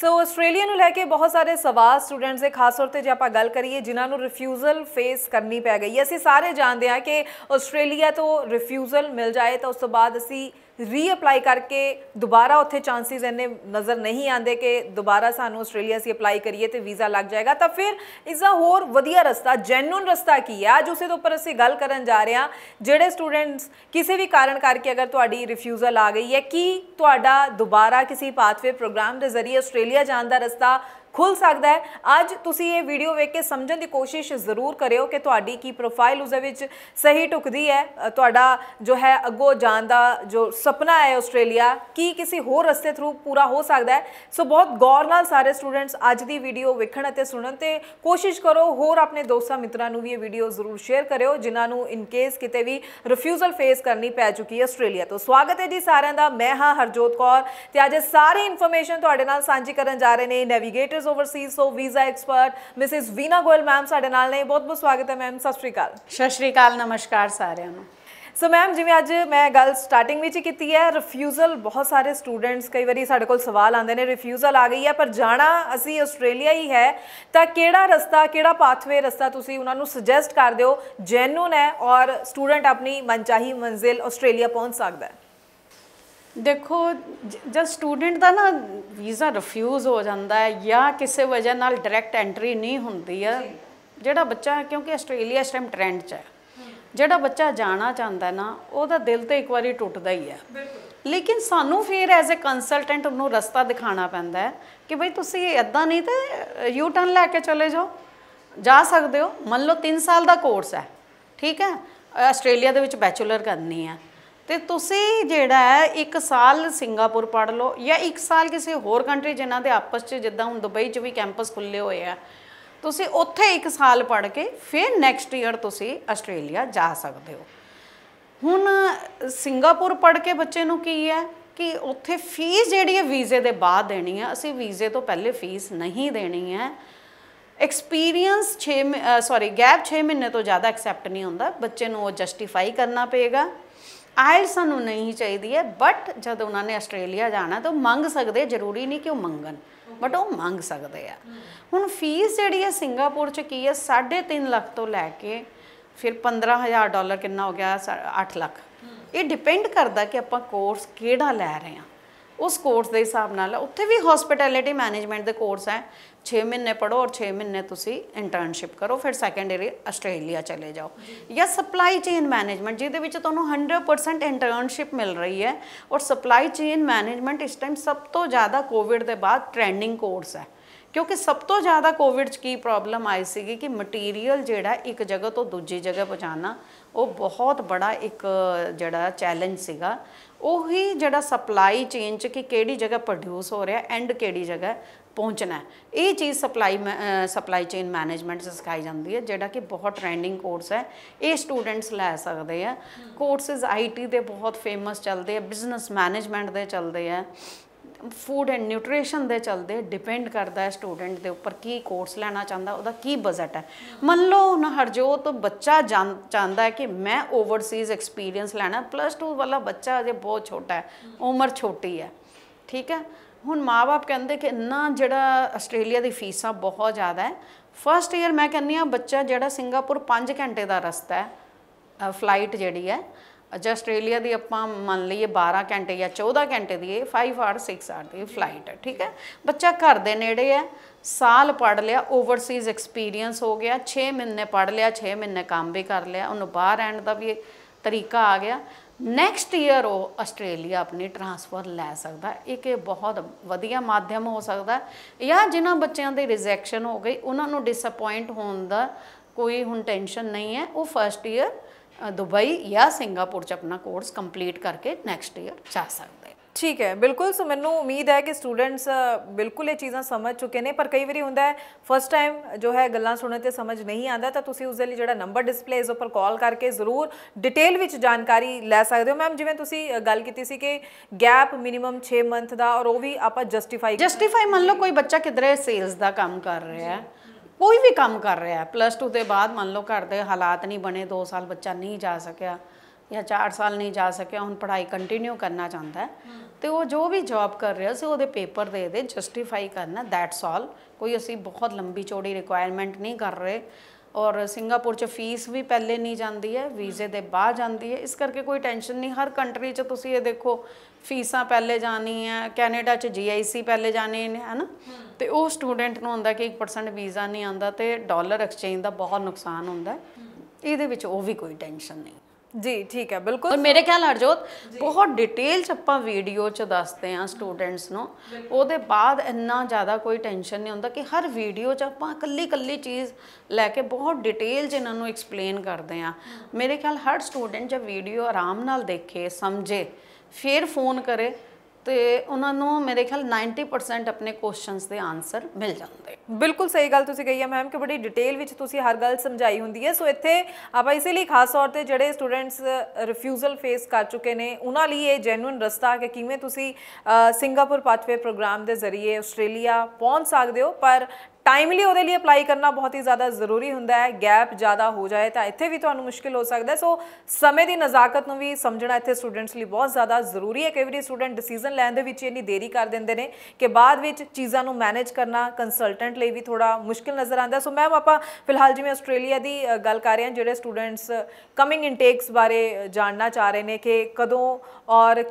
ਸੋ Australia ਨੂੰ ਲੈ ਕੇ ਬਹੁਤ ਸਾਰੇ ਸਵਾਲ ਸਟੂਡੈਂਟਸ ਦੇ ਖਾਸ ਤੌਰ ਤੇ ਜੇ ਆਪਾਂ ਗੱਲ ਕਰੀਏ ਜਿਨ੍ਹਾਂ ਨੂੰ ਰਿਫਿਊਜ਼ਲ ਫੇਸ ਕਰਨੀ ਪੈ ਗਈ ਅਸੀਂ ਸਾਰੇ ਜਾਣਦੇ ਹਾਂ ਕਿ ਆਸਟ੍ਰੇਲੀਆ ਤੋਂ ਰਿਫਿਊਜ਼ਲ ਮਿਲ ਜਾਏ ਤਾਂ ਉਸ ਤੋਂ ਬਾਅਦ ਅਸੀਂ ਰੀਅਪਲਾਈ ਕਰਕੇ ਦੁਬਾਰਾ ਉੱਥੇ ਚਾਂਸਸ ਇੰਨੇ ਨਜ਼ਰ ਨਹੀਂ ਆਉਂਦੇ ਕਿ ਦੁਬਾਰਾ ਸਾਨੂੰ ਆਸਟ੍ਰੇਲੀਆ ਸੀ ਅਪਲਾਈ ਕਰੀਏ ਤੇ ਵੀਜ਼ਾ ਲੱਗ ਜਾਏਗਾ ਤਾਂ ਫਿਰ ਇਸ ਦਾ ਹੋਰ ਵਧੀਆ ਰਸਤਾ ਜੈਨੂਨ ਰਸਤਾ ਕੀ ਹੈ ਅੱਜ ਉਸੇ ਦੇ ਉੱਪਰ ਅਸੀਂ ਗੱਲ ਕਰਨ ਜਾ ਰਹੇ ਹਾਂ ਜਿਹੜੇ ਸਟੂਡੈਂਟਸ ਕਿਸੇ ਵੀ ਕਾਰਨ ਕਰਕੇ ਅਗਰ ਤੁਹਾਡੀ ਰਿਫਿਊਜ਼ਲ ਆ ਗਈ ਹੈ ਕੀ ਤੁਹਾਡਾ ਦੁਬਾਰਾ ਕਿਸੇ ਪਾਥਵੇ ਪ੍ਰੋਗਰਾਮ ਦੇ ਜ਼ਰੀਏ ਆਸਟ੍ਰੇਲੀਆ ਜਾਣ ਦਾ ਰਸਤਾ ਖੁੱਲ ਸਕਦਾ ਹੈ ਅੱਜ ਤੁਸੀਂ ਇਹ ਵੀਡੀਓ ਵੇਖ ਕੇ ਸਮਝਣ ਦੀ ਕੋਸ਼ਿਸ਼ ਜ਼ਰੂਰ ਕਰਿਓ ਕਿ ਤੁਹਾਡੀ ਕੀ ਪ੍ਰੋਫਾਈਲ ਉਸ ਵਿੱਚ ਸਹੀ ਟੁਕਦੀ ਹੈ ਤੁਹਾਡਾ ਜੋ ਹੈ ਅੱਗੋ ਜਾਣ ਦਾ ਜੋ ਸੁਪਨਾ ਹੈ ਆਸਟ੍ਰੇਲੀਆ ਕੀ ਕਿਸੇ ਹੋਰ ਰਸਤੇ ਥਰੂ ਪੂਰਾ ਹੋ ਸਕਦਾ ਹੈ ਸੋ ਬਹੁਤ ਗੌਰ ਨਾਲ ਸਾਰੇ ਸਟੂਡੈਂਟਸ ਅੱਜ ਦੀ ਵੀਡੀਓ ਵੇਖਣ ਅਤੇ ਸੁਣਨ ਤੇ ਕੋਸ਼ਿਸ਼ ਕਰੋ ਹੋਰ ਆਪਣੇ ਦੋਸਤਾਂ ਮਿੱਤਰਾਂ ਨੂੰ ਵੀ ਇਹ ਵੀਡੀਓ ਜ਼ਰੂਰ ਸ਼ੇਅਰ ਕਰਿਓ ਜਿਨ੍ਹਾਂ ਨੂੰ ਇਨ ਕੇਸ ਕਿਤੇ ਵੀ ਰਿਫਿਊਜ਼ਲ ਫੇਸ ਕਰਨੀ ਪੈ ਚੁੱਕੀ ਹੈ ਆਸਟ੍ਰੇਲੀਆ ਤੋਂ ਸਵਾਗਤ ਹੈ ਜੀ ਸਾਰਿਆਂ ਦਾ ਮੈਂ ਹਾਂ ਹਰਜੋਤ ਕੌਰ ਤੇ ਅੱਜ ਸਾਰੀ ਇਨਫੋਰਮੇਸ਼ਨ ਤੁਹਾਡੇ ਨਾਲ ਸਾਂਝੀ ਕਰਨ ਜਾ ਰਹੇ ਨੇ navigator is overseas so visa expert Mrs Veena Goyal ma'am ਸਾਡੇ ਨਾਲ ਨੇ ਬਹੁਤ ਬਹੁਤ ਸਵਾਗਤ ਹੈ ਮੈਮ ਸਤਿ ਸ਼੍ਰੀ ਅਕਾਲ ਸਤਿ ਸ਼੍ਰੀ ਅਕਾਲ ਨਮਸਕਾਰ ਸਾਰਿਆਂ ਨੂੰ ਸੋ ਮੈਮ ਜਿਵੇਂ ਅੱਜ ਮੈਂ ਗੱਲ ਸਟਾਰਟਿੰਗ ਵਿੱਚ ਕੀਤੀ ਹੈ ਰਿਫਿਊਜ਼ਲ ਬਹੁਤ ਸਾਰੇ ਸਟੂਡੈਂਟਸ ਕਈ ਵਾਰੀ ਸਾਡੇ ਕੋਲ ਸਵਾਲ ਆਉਂਦੇ ਨੇ ਰਿਫਿਊਜ਼ਲ ਆ ਗਈ ਹੈ ਪਰ ਜਾਣਾ ਅਸੀਂ ਆਸਟ੍ਰੇਲੀਆ ਹੀ ਹੈ ਤਾਂ ਕਿਹੜਾ ਰਸਤਾ ਕਿਹੜਾ ਪਾਥਵੇ ਰਸਤਾ ਤੁਸੀਂ ਉਹਨਾਂ ਨੂੰ ਸੁਜੈਸਟ ਕਰਦੇ ਹੋ ਜੈਨੂਨ ਹੈ ਔਰ ਸਟੂਡੈਂਟ ਆਪਣੀ ਮਨਚਾਹੀ ਮੰਜ਼ਿਲ ਆਸਟ੍ਰੇਲੀਆ ਪਹੁੰਚ ਸਕਦਾ ਹੈ ਦੇਖੋ ਜਦ ਸਟੂਡੈਂਟ ਦਾ ਨਾ ਵੀਜ਼ਾ ਰਿਫਿਊਜ਼ ਹੋ ਜਾਂਦਾ ਹੈ ਜਾਂ ਕਿਸੇ ਵਜ੍ਹਾ ਨਾਲ ਡਾਇਰੈਕਟ ਐਂਟਰੀ ਨਹੀਂ ਹੁੰਦੀ ਹੈ ਜਿਹੜਾ ਬੱਚਾ ਕਿਉਂਕਿ ਆਸਟ੍ਰੇਲੀਆ ਇਸ ਟਾਈਮ ਟ੍ਰੈਂਡ 'ਚ ਹੈ ਜਿਹੜਾ ਬੱਚਾ ਜਾਣਾ ਚਾਹੁੰਦਾ ਨਾ ਉਹਦਾ ਦਿਲ ਤੇ ਇੱਕ ਵਾਰੀ ਟੁੱਟਦਾ ਹੀ ਹੈ ਲੇਕਿਨ ਸਾਨੂੰ ਫਿਰ ਐਜ਼ ਅ ਕੰਸਲਟੈਂਟ ਉਹਨੂੰ ਰਸਤਾ ਦਿਖਾਣਾ ਪੈਂਦਾ ਹੈ ਕਿ ਭਈ ਤੁਸੀਂ ਇਦਾਂ ਨਹੀਂ ਤੇ ਯੂ ਟਰਨ ਲੈ ਕੇ ਚਲੇ ਜਾਓ ਜਾ ਸਕਦੇ ਹੋ ਮੰਨ ਲਓ 3 ਸਾਲ ਦਾ ਕੋਰਸ ਹੈ ਠੀਕ ਹੈ ਆਸਟ੍ਰੇਲੀਆ ਦੇ ਵਿੱਚ ਬੈਚਲਰ ਕਰਨੀ ਹੈ ਤੇ ਤੁਸੀਂ ਜਿਹੜਾ ਹੈ ਇੱਕ ਸਾਲ ਸਿੰਗਾਪੁਰ ਪੜ ਲਓ ਜਾਂ ਇੱਕ ਸਾਲ ਕਿਸੇ ਹੋਰ ਕੰਟਰੀ ਜਿਨ੍ਹਾਂ ਦੇ ਆਪਸ 'ਚ ਜਿੱਦਾਂ ਹੁਣ ਦੁਬਈ 'ਚ ਵੀ ਕੈਂਪਸ ਖੁੱਲੇ ਹੋਏ ਆ ਤੁਸੀਂ ਉੱਥੇ ਇੱਕ ਸਾਲ ਪੜ ਕੇ ਫਿਰ ਨੈਕਸਟ ਈਅਰ ਤੁਸੀਂ ਆਸਟ੍ਰੇਲੀਆ ਜਾ ਸਕਦੇ ਹੋ ਹੁਣ ਸਿੰਗਾਪੁਰ ਪੜ ਕੇ ਬੱਚੇ ਨੂੰ ਕੀ ਹੈ ਕਿ ਉੱਥੇ ਫੀਸ ਜਿਹੜੀ ਹੈ ਵੀਜ਼ੇ ਦੇ ਬਾਅਦ ਦੇਣੀ ਹੈ ਅਸੀਂ ਵੀਜ਼ੇ ਤੋਂ ਪਹਿਲੇ ਫੀਸ ਨਹੀਂ ਦੇਣੀ ਹੈ ਐਕਸਪੀਰੀਅੰਸ 6 ਸੌਰੀ ਗੈਪ 6 ਮਹੀਨੇ ਤੋਂ ਜ਼ਿਆਦਾ ਐਕਸੈਪਟ ਨਹੀਂ ਹੁੰਦਾ ਬੱਚੇ ਨੂੰ ਉਹ ਜਸਟੀਫਾਈ ਕਰਨਾ ਪਏਗਾ ਆਇਲਸ ਸਾਨੂੰ ਨਹੀਂ ਚਾਹੀਦੀ ਹੈ ਬਟ ਜਦ ਉਹਨਾਂ ਨੇ ਆਸਟ੍ਰੇਲੀਆ ਜਾਣਾ ਤਾਂ ਮੰਗ ਸਕਦੇ ਜ਼ਰੂਰੀ ਨਹੀਂ ਕਿ ਉਹ ਮੰਗਣ ਬਟ ਉਹ ਮੰਗ ਸਕਦੇ ਆ ਹੁਣ ਫੀਸ ਜਿਹੜੀ ਹੈ ਸਿੰਗਾਪੁਰ ਚ ਕੀ ਹੈ 3.5 ਲੱਖ ਤੋਂ ਲੈ ਕੇ ਫਿਰ 15000 ਡਾਲਰ ਕਿੰਨਾ ਹੋ ਗਿਆ 8 ਲੱਖ ਇਹ ਡਿਪੈਂਡ ਕਰਦਾ ਕਿ ਆਪਾਂ ਕੋਰਸ ਕਿਹੜਾ ਲੈ ਰਹੇ ਹਾਂ ਉਸ ਕੋਰਸ ਦੇ ਹਿਸਾਬ ਨਾਲ ਉੱਥੇ ਵੀ ਹਸਪਿਟੈਲਿਟੀ ਮੈਨੇਜਮੈਂਟ ਦੇ ਕੋਰਸ ਹੈ 6 ਮਹੀਨੇ ਪੜੋ ਔਰ 6 ਮਹੀਨੇ ਤੁਸੀਂ ਇੰਟਰਨਸ਼ਿਪ ਕਰੋ ਫਿਰ ਸੈਕੰਡਰੀ ਆਸਟ੍ਰੇਲੀਆ ਚਲੇ ਜਾਓ ਜਾਂ ਸਪਲਾਈ ਚੇਨ ਮੈਨੇਜਮੈਂਟ ਜਿਹਦੇ ਵਿੱਚ ਤੁਹਾਨੂੰ 100% ਇੰਟਰਨਸ਼ਿਪ ਮਿਲ ਰਹੀ ਹੈ ਔਰ ਸਪਲਾਈ ਚੇਨ ਮੈਨੇਜਮੈਂਟ ਇਸ ਟਾਈਮ ਸਭ ਤੋਂ ਜ਼ਿਆਦਾ ਕੋਵਿਡ ਦੇ ਬਾਅਦ ਟ੍ਰੈਂਡਿੰਗ ਕੋਰਸ ਹੈ ਕਿਉਂਕਿ ਸਭ ਤੋਂ ਜ਼ਿਆਦਾ ਕੋਵਿਡ 'ਚ ਕੀ ਪ੍ਰੋਬਲਮ ਆਈ ਸੀਗੀ ਕਿ ਮਟੀਰੀਅਲ ਜਿਹੜਾ ਇੱਕ ਜਗ੍ਹਾ ਤੋਂ ਦੂਜੀ ਜਗ੍ਹਾ ਪਹੁੰਚਾਉਣਾ ਉਹ ਬਹੁਤ ਬੜਾ ਇੱਕ ਜਿਹੜਾ ਚੈਲੰਜ ਸੀਗਾ ਉਹੀ ਜਿਹੜਾ ਸਪਲਾਈ ਚੇਨ 'ਚ ਕਿ ਕਿਹੜੀ ਜਗ੍ਹਾ ਪ੍ਰੋਡਿਊਸ ਹੋ ਰਿਹਾ ਐਂਡ ਕਿਹੜੀ ਜਗ੍ਹਾ ਪਹੁੰਚਣਾ ਇਹ ਚੀਜ਼ ਸਪਲਾਈ ਸਪਲਾਈ ਚੇਨ ਮੈਨੇਜਮੈਂਟ ਸਿਖਾਈ ਜਾਂਦੀ ਹੈ ਜਿਹੜਾ ਕਿ ਬਹੁਤ ਟ੍ਰੈਂਡਿੰਗ ਕੋਰਸ ਹੈ ਇਹ ਸਟੂਡੈਂਟਸ ਲੈ ਸਕਦੇ ਆ ਕੋਰਸਸ ਆਈਟੀ ਦੇ ਬਹੁਤ ਫੇਮਸ ਚੱਲਦੇ ਆ ਬਿਜ਼ਨਸ ਮੈਨੇਜਮੈਂਟ ਦੇ ਚੱਲਦੇ ਆ ਫੂਡ ਐਂਡ ਨਿਊਟ੍ਰੀਸ਼ਨ ਦੇ ਚਲਦੇ ਡਿਪੈਂਡ ਕਰਦਾ ਹੈ ਸਟੂਡੈਂਟ ਦੇ ਉੱਪਰ ਕੀ ਕੋਰਸ ਲੈਣਾ ਚਾਹੁੰਦਾ ਉਹਦਾ ਕੀ ਬਜਟ ਹੈ ਮੰਨ ਲਓ ਨਾ ਹਰਜੋਤ ਬੱਚਾ ਚਾਹੁੰਦਾ ਹੈ ਕਿ ਮੈਂ ਓਵਰਸੀਜ਼ ਐਕਸਪੀਰੀਅੰਸ ਲੈਣਾ ਪਲੱਸ 2 ਵਾਲਾ ਬੱਚਾ ਅਜੇ ਬਹੁਤ ਛੋਟਾ ਹੈ ਉਮਰ ਛੋਟੀ ਹੈ ਠੀਕ ਹੈ ਹੁਣ ਮਾਪੇ ਕਹਿੰਦੇ ਕਿ ਨਾ ਜਿਹੜਾ ਆਸਟ੍ਰੇਲੀਆ ਦੀ ਫੀਸਾਂ ਬਹੁਤ ਜ਼ਿਆਦਾ ਹੈ ਫਰਸਟ ਈਅਰ ਮੈਂ ਕਹਿੰਨੀ ਆ ਬੱਚਾ ਜਿਹੜਾ ਸਿੰਗਾਪੁਰ 5 ਘੰਟੇ ਦਾ ਰਸਤਾ ਹੈ ਫਲਾਈਟ ਜਿਹੜੀ ਹੈ ਅੱਜ ਆਸਟ੍ਰੇਲੀਆ ਦੀ ਆਪਾਂ ਮੰਨ ਲਈਏ 12 ਘੰਟੇ ਜਾਂ 14 ਘੰਟੇ ਦੀ ਇਹ 5 ਆਰ 6 ਆਰ ਦੀ ਫਲਾਈਟ ਹੈ ਠੀਕ ਹੈ ਬੱਚਾ ਘਰ ਦੇ ਨੇੜੇ ਹੈ ਸਾਲ ਪੜ ਲਿਆ ਓਵਰਸੀਜ਼ ਐਕਸਪੀਰੀਅੰਸ ਹੋ ਗਿਆ 6 ਮਹੀਨੇ ਪੜ ਲਿਆ 6 ਮਹੀਨੇ ਕੰਮ ਵੀ ਕਰ ਲਿਆ ਉਹਨੂੰ ਬਾਹਰ ਰਹਿਣ ਦਾ ਵੀ ਤਰੀਕਾ ਆ ਗਿਆ ਨੈਕਸਟ ਈਅਰ ਉਹ ਆਸਟ੍ਰੇਲੀਆ ਆਪਣੀ ਟ੍ਰਾਂਸਫਰ ਲੈ ਸਕਦਾ ਇੱਕ ਇਹ ਬਹੁਤ ਵਧੀਆ ਮਾਧਿਅਮ ਹੋ ਸਕਦਾ ਜਾਂ ਜਿਨ੍ਹਾਂ ਬੱਚਿਆਂ ਦੇ ਰਿਜੈਕਸ਼ਨ ਹੋ ਗਈ ਉਹਨਾਂ ਨੂੰ ਡਿਸਅਪਾਇੰਟ ਹੋਣ ਦਾ ਕੋਈ ਹੁਣ ਟੈਨਸ਼ਨ ਨਹੀਂ ਹੈ ਉਹ ਫਰਸਟ ਈਅਰ ਦੁਬਈ ਜਾਂ ਸਿੰਗਾਪੁਰ ਚ ਆਪਣਾ ਕੋਰਸ ਕੰਪਲੀਟ ਕਰਕੇ ਨੈਕਸਟ ਈਅਰ ਜਾ ਸਕਦੇ ਠੀਕ ਹੈ ਬਿਲਕੁਲ ਸੋ ਮੈਨੂੰ ਉਮੀਦ ਹੈ ਕਿ ਸਟੂਡੈਂਟਸ ਬਿਲਕੁਲ ਇਹ ਚੀਜ਼ਾਂ ਸਮਝ ਚੁੱਕੇ ਨੇ ਪਰ ਕਈ ਵਾਰੀ ਹੁੰਦਾ ਹੈ ਫਸਟ ਟਾਈਮ ਜੋ ਹੈ ਗੱਲਾਂ ਸੁਣਨ ਤੇ ਸਮਝ ਨਹੀਂ ਆਂਦਾ ਤਾਂ ਤੁਸੀਂ ਉਸ ਦੇ ਲਈ ਜਿਹੜਾ ਨੰਬਰ ਡਿਸਪਲੇਸ ਉੱਪਰ ਕਾਲ ਕਰਕੇ ਜ਼ਰੂਰ ਡਿਟੇਲ ਵਿੱਚ ਜਾਣਕਾਰੀ ਲੈ ਸਕਦੇ ਹੋ ਮੈਮ ਜਿਵੇਂ ਤੁਸੀਂ ਗੱਲ ਕੀਤੀ ਸੀ ਕਿ ਗੈਪ ਮਿਨੀਮਮ 6 ਮੰਥ ਦਾ ਔਰ ਉਹ ਵੀ ਆਪਾਂ ਜਸਟੀਫਾਈ ਜਸਟੀਫਾਈ ਮੰਨ ਲਓ ਕੋਈ ਬੱਚਾ ਕਿਧਰੇ ਸੇਲਸ ਦਾ ਕੰਮ ਕਰ ਰਿਹਾ ਹੈ ਕੋਈ ਵੀ ਕੰਮ ਕਰ ਰਿਹਾ ਹੈ ਪਲੱਸ 2 ਦੇ ਬਾਅਦ ਮੰਨ ਲਓ ਘਰ ਦੇ ਹਾਲਾਤ ਨਹੀਂ ਬਣੇ 2 ਸਾਲ ਬੱਚਾ ਨਹੀਂ ਜਾ ਸਕਿਆ ਜਾਂ 4 ਸਾਲ ਨਹੀਂ ਜਾ ਸਕਿਆ ਹੁਣ ਪੜ੍ਹਾਈ ਕੰਟੀਨਿਊ ਕਰਨਾ ਚਾਹੁੰਦਾ ਹੈ ਤੇ ਉਹ ਜੋ ਵੀ ਜੌਬ ਕਰ ਰਿਹਾ ਸੀ ਉਹਦੇ ਪੇਪਰ ਦੇ ਦੇ ਜਸਟੀਫਾਈ ਕਰਨਾ ਦੈਟਸ ਆਲ ਕੋਈ ਅਸੀਂ ਬਹੁਤ ਲੰਬੀ ਚੌੜੀ ਰਿਕੁਆਇਰਮੈਂਟ ਨਹੀਂ ਕਰ ਰਹੇ ਔਰ ਸਿੰਗਾਪੁਰ ਚ ਫੀਸ ਵੀ ਪਹਿਲੇ ਨਹੀਂ ਜਾਂਦੀ ਹੈ ਵੀਜ਼ੇ ਦੇ ਬਾਅਦ ਜਾਂਦੀ ਹੈ ਇਸ ਕਰਕੇ ਕੋਈ ਟੈਨਸ਼ਨ ਨਹੀਂ ਹਰ ਕੰਟਰੀ ਚ ਤੁਸੀਂ ਇਹ ਦੇਖੋ ਫੀਸਾਂ ਪਹਿਲੇ ਜਾਣੀ ਹੈ ਕੈਨੇਡਾ ਚ ਜੀਆਈਸੀ ਪਹਿਲੇ ਜਾਣੀ ਹੈ ਹਨਾ ਤੇ ਉਹ ਸਟੂਡੈਂਟ ਨੂੰ ਹੁੰਦਾ ਕਿ 1% ਵੀਜ਼ਾ ਨਹੀਂ ਆਉਂਦਾ ਤੇ ਡਾਲਰ ਐਕਸਚੇਂਜ ਦਾ ਬਹੁਤ ਨੁਕਸਾਨ ਹੁੰਦਾ ਇਹਦੇ ਵਿੱਚ ਉਹ ਵੀ ਕੋਈ ਟੈਨਸ਼ਨ ਨਹੀਂ ਜੀ ਠੀਕ ਹੈ ਬਿਲਕੁਲ ਔਰ ਮੇਰੇ ਖਿਆਲ ਹਰਜੋਤ ਬਹੁਤ ਡਿਟੇਲ ਚ ਆਪਾਂ ਵੀਡੀਓ ਚ ਦੱਸਦੇ ਆ ਸਟੂਡੈਂਟਸ ਨੂੰ ਉਹਦੇ ਬਾਅਦ ਇੰਨਾ ਜ਼ਿਆਦਾ ਕੋਈ ਟੈਨਸ਼ਨ ਨਹੀਂ ਹੁੰਦਾ ਕਿ ਹਰ ਵੀਡੀਓ ਚ ਆਪਾਂ ਇਕੱਲੀ ਇਕੱਲੀ ਚੀਜ਼ ਲੈ ਕੇ ਬਹੁਤ ਡਿਟੇਲ ਚ ਇਹਨਾਂ ਨੂੰ ਐਕਸਪਲੇਨ ਕਰਦੇ ਆ ਮੇਰੇ ਖਿਆਲ ਹਰ ਸਟੂਡੈਂਟ ਜੇ ਵੀਡੀਓ ਆਰਾਮ ਨਾਲ ਦੇਖੇ ਸਮਝੇ ਫਿਰ ਫੋਨ ਕਰੇ ਤੇ ਉਹਨਾਂ ਨੂੰ ਮੇਰੇ ਖਿਆਲ 90% ਆਪਣੇ ਕੁਐਸਚਨਸ ਦੇ ਆਨਸਰ ਮਿਲ ਜਾਂਦੇ ਬਿਲਕੁਲ ਸਹੀ ਗੱਲ ਤੁਸੀਂ ਕਹੀ ਹੈ ਮੈਮ ਕਿ ਬੜੀ ਡਿਟੇਲ ਵਿੱਚ ਤੁਸੀਂ ਹਰ ਗੱਲ ਸਮਝਾਈ ਹੁੰਦੀ ਹੈ ਸੋ ਇੱਥੇ ਆਪਾਂ ਇਸੇ ਲਈ ਖਾਸ ਤੌਰ ਤੇ ਜਿਹੜੇ ਸਟੂਡੈਂਟਸ ਰਿਫਿਊਜ਼ਲ ਫੇਸ ਕਰ ਚੁੱਕੇ ਨੇ ਉਹਨਾਂ ਲਈ ਇਹ ਜੈਨੂਇਨ ਰਸਤਾ ਕਿ ਕਿਵੇਂ ਤੁਸੀਂ ਸਿੰਗਾਪੁਰ ਪਾਥਵੇ ਪ੍ਰੋਗਰਾਮ ਦੇ ਜ਼ਰੀਏ ਆਸਟ੍ਰੇਲੀਆ ਪਹੁੰਚ ਸਕਦੇ ਹੋ ਪਰ ਟਾਈਮਲੀ ਉਹਦੇ ਲਈ ਅਪਲਾਈ ਕਰਨਾ ਬਹੁਤ ਹੀ ਜ਼ਿਆਦਾ ਜ਼ਰੂਰੀ ਹੁੰਦਾ ਹੈ ਗੈਪ ਜ਼ਿਆਦਾ ਹੋ ਜਾਏ ਤਾਂ ਇੱਥੇ ਵੀ ਤੁਹਾਨੂੰ ਮੁਸ਼ਕਿਲ ਹੋ ਸਕਦਾ ਸੋ ਸਮੇਂ ਦੀ ਨਜ਼ਾਕਤ ਨੂੰ ਵੀ ਸਮਝਣਾ ਇੱਥੇ ਸਟੂਡੈਂਟਸ ਲਈ ਬਹੁਤ ਜ਼ਿਆਦਾ ਜ਼ਰੂਰੀ ਹੈ ਕਈ ਵਾਰੀ ਸਟੂਡੈਂਟ ਡਿਸੀਜਨ ਲੈਣ ਦੇ ਵਿੱਚ ਇੰਨੀ ਦੇਰੀ ਕਰ ਦਿੰਦੇ ਨੇ ਕਿ ਬਾਅਦ ਵਿੱਚ ਚੀਜ਼ਾਂ ਨੂੰ ਮੈਨੇਜ ਕਰਨਾ ਕੰਸਲਟੈਂਟ ਲਈ ਵੀ ਥੋੜਾ ਮੁਸ਼ਕਿਲ ਨਜ਼ਰ ਆਉਂਦਾ ਸੋ ਮੈਮ ਆਪਾਂ ਫਿਲਹਾਲ ਜਿਵੇਂ ਆਸਟ੍ਰੇਲੀਆ ਦੀ ਗੱਲ ਕਰ ਰਹੇ ਹਾਂ ਜਿਹੜੇ ਸਟੂਡੈਂਟਸ ਕਮਿੰਗ ਇਨਟੇਕਸ ਬਾਰੇ ਜਾਣਨਾ ਚਾਹ ਰਹੇ ਨੇ ਕਿ ਕਦੋਂ ਔਰ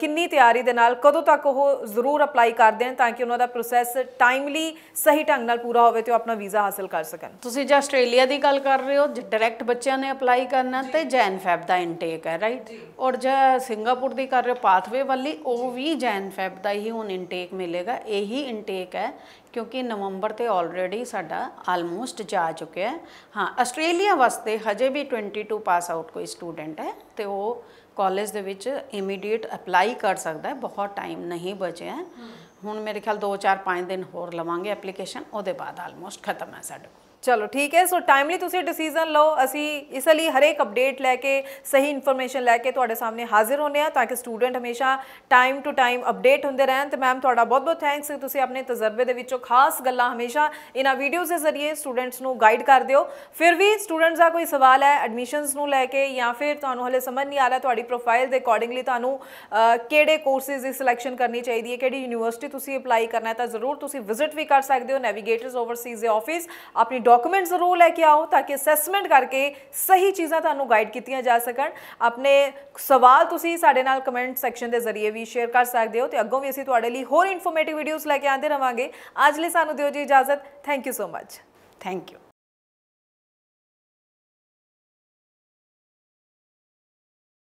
ਕਿੰਨੀ ਤਿਆਰੀ ਦੇ ਨਾਲ ਕਦੋਂ ਤੱਕ ਉਹ ਜ਼ਰੂਰ ਅਪਲਾਈ ਕਰਦੇ ਨੇ ਤਾਂ ਕਿ ਉਹਨਾਂ ਦਾ ਪ੍ਰੋਸੈਸ ਟਾਈਮਲੀ ਸਹੀ ਢੰਗ ਨਾਲ ਨਾਲ ਪੂਰਾ ਹੋਵੇ ਤੇ ਉਹ ਆਪਣਾ ਵੀਜ਼ਾ ਹਾਸਲ ਕਰ ਸਕਣ ਤੁਸੀਂ ਜੇ ਆਸਟ੍ਰੇਲੀਆ ਦੀ ਗੱਲ ਕਰ ਰਹੇ ਹੋ ਡਾਇਰੈਕਟ ਬੱਚਿਆਂ ਨੇ ਅਪਲਾਈ ਕਰਨਾ ਤੇ ਜੈਨ ਫੈਬ ਦਾ ਇਨਟੇਕ ਹੈ ਰਾਈਟ ਔਰ ਜੇ ਸਿੰਗਾਪੁਰ ਦੀ ਕਰ ਰਹੇ ਪਾਥਵੇ ਵਾਲੀ ਉਹ ਵੀ ਜੈਨ ਫੈਬ ਦਾ ਹੀ ਹੁਣ ਇਨਟੇਕ ਮਿਲੇਗਾ ਇਹੀ ਇਨਟੇਕ ਹੈ ਕਿਉਂਕਿ ਨਵੰਬਰ ਤੇ ਆਲਰੇਡੀ ਸਾਡਾ ਆਲਮੋਸਟ ਜਾ ਚੁੱਕਿਆ ਹੈ ਹਾਂ ਆਸਟ੍ਰੇਲੀਆ ਵਾਸਤੇ ਹਜੇ ਵੀ 22 ਪਾਸ ਆਊਟ ਕੋਈ ਸਟੂਡੈਂਟ ਹੈ ਤੇ ਉਹ ਕਾਲਜ ਦੇ ਵਿੱਚ ਇਮੀਡੀਏਟ ਅਪਲਾਈ ਕਰ ਸਕਦਾ ਹੈ ਬਹੁਤ ਟਾਈਮ ਨਹੀਂ ਬਚਿਆ ਹੁਣ ਮੇਰੇ ਖਿਆਲ 2 4 5 ਦਿਨ ਹੋਰ ਲਵਾਂਗੇ ਐਪਲੀਕੇਸ਼ਨ ਉਹਦੇ ਬਾਅਦ ਆਲਮੋਸਟ ਖਤਮ ਹੈ ਸਾਡਾ चलो ठीक है सो टाइमली तुम डिसीजन लो असी इसलिए हरेक अपडेट लैके सही इनफोरमेन लैके थोड़े सामने हाजिर होने ताकि स्टूडेंट हमेशा टाइम टू टाइम अपडेट होंगे रहन तो मैम थोड़ा बहुत बहुत थैंक्स तुम अपने तजर्बे के खास गल् हमेशा इन वीडियोज़ के जरिए स्टूडेंट्स को गाइड कर दौ फिर भी स्टूडेंट्स का कोई सवाल है एडमिशनस न लैके या फिर तुम्हें हले समझ नहीं आ रहा थोड़ी प्रोफाइल के अकॉर्डिंगली कि कोर्सिज की सिलैक्शन करनी चाहिए कि यूनिवर्सिटी अपलाई करना है तो जरूर तुम विजिट भी कर सकते हो नैविगेटर्स ओवरसीज ऑफिस अपनी डॉ ਡਾਕੂਮੈਂਟ ਜ਼ਰੂਰ ਲੈ ਕੇ ਆਓ ਤਾਂ ਕਿ ਅਸੈਸਮੈਂਟ ਕਰਕੇ ਸਹੀ ਚੀਜ਼ਾਂ ਤੁਹਾਨੂੰ ਗਾਈਡ ਕੀਤੀਆਂ ਜਾ ਸਕਣ ਆਪਣੇ ਸਵਾਲ ਤੁਸੀਂ ਸਾਡੇ ਨਾਲ ਕਮੈਂਟ ਸੈਕਸ਼ਨ ਦੇ ਜ਼ਰੀਏ ਵੀ ਸ਼ੇਅਰ ਕਰ ਸਕਦੇ ਹੋ ਤੇ ਅੱਗੋਂ ਵੀ ਅਸੀਂ ਤੁਹਾਡੇ ਲਈ ਹੋਰ ਇਨਫੋਰਮੇਟਿਵ ਵੀਡੀਓਜ਼ ਲੈ ਕੇ ਆਉਂਦੇ ਰਵਾਂਗੇ ਅੱਜ ਲਈ ਸਾਨੂੰ ਦਿਓ ਜੀ ਇਜਾਜ਼ਤ thank you so much thank you